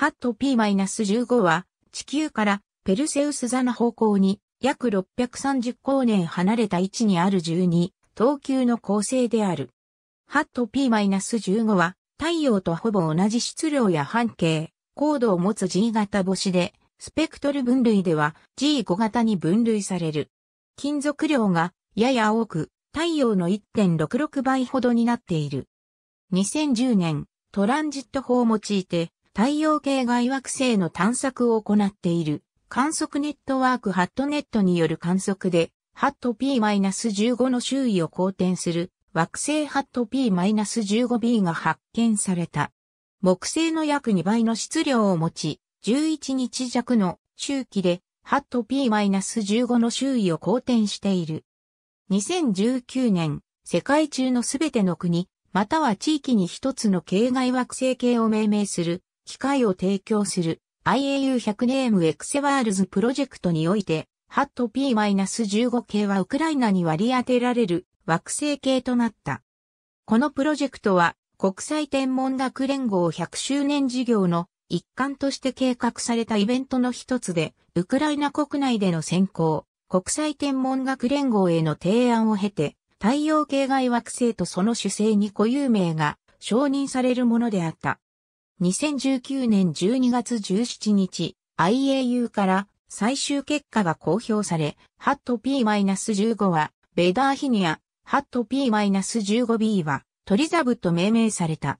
ハット P-15 は地球からペルセウス座の方向に約630光年離れた位置にある12等級の構成である。ハット P-15 は太陽とほぼ同じ質量や半径、高度を持つ G 型星で、スペクトル分類では G5 型に分類される。金属量がやや多く、太陽の1.66倍ほどになっている。2010年、トランジット法を用いて、太陽系外惑星の探索を行っている観測ネットワークハットネットによる観測で、ハット P-15 の周囲を公転する惑星ハット P-15b が発見された。木星の約2倍の質量を持ち、11日弱の周期でハット P-15 の周囲を公転している。2019年、世界中のすべての国、または地域に一つの系外惑星系を命名する機械を提供する IAU100 ネームエクセワールズプロジェクトにおいて、ハット P-15 系はウクライナに割り当てられる惑星系となった。このプロジェクトは国際天文学連合100周年事業の一環として計画されたイベントの一つで、ウクライナ国内での選考、国際天文学連合への提案を経て、太陽系外惑星とその主星に固有名が承認されるものであった。2019年12月17日、IAU から最終結果が公表され、ハット P-15 は、ベダーヒニア、ハット P-15B は、トリザブと命名された。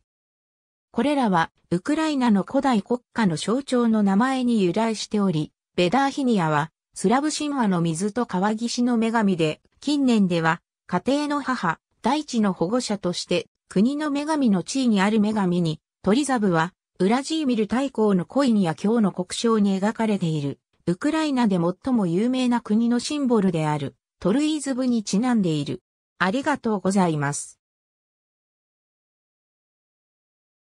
これらは、ウクライナの古代国家の象徴の名前に由来しており、ベダーヒニアは、スラブ神話の水と川岸の女神で、近年では、家庭の母、大地の保護者として、国の女神の地位にある女神にトリザブは、ウラジーミル大公の恋にや今日の国章に描かれている、ウクライナで最も有名な国のシンボルである、トルイズブにちなんでいる。ありがとうございます。